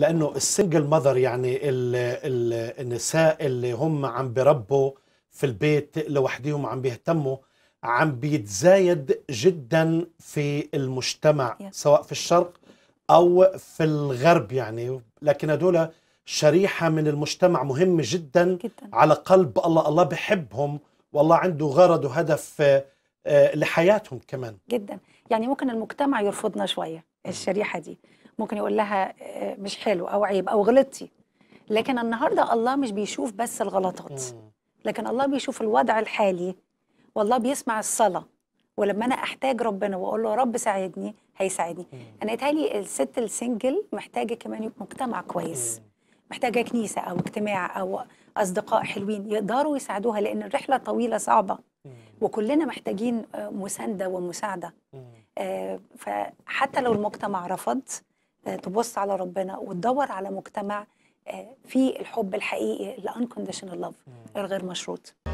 لانه السنجل ماذر يعني الـ الـ النساء اللي هم عم بربوا في البيت لوحدهم عم بيهتموا عم بيتزايد جدا في المجتمع سواء في الشرق او في الغرب يعني لكن هدول شريحه من المجتمع مهمه جدا, جداً. على قلب الله الله بحبهم والله عنده غرض وهدف آه، لحياتهم كمان جدا يعني ممكن المجتمع يرفضنا شويه الشريحه دي ممكن يقول لها آه، مش حلو او عيب او غلطتي لكن النهارده الله مش بيشوف بس الغلطات لكن الله بيشوف الوضع الحالي والله بيسمع الصلاه ولما انا احتاج ربنا واقول له يا رب ساعدني هيساعدني انا يتهيألي الست السنجل محتاجه كمان مجتمع كويس محتاجه كنيسه او اجتماع او اصدقاء حلوين يقدروا يساعدوها لان الرحله طويله صعبه وكلنا محتاجين آه، مسانده ومساعده آه، فحتى لو المجتمع رفض آه، تبص على ربنا وتدور على مجتمع آه، فيه الحب الحقيقي الانكونديشنال لاف الغير مشروط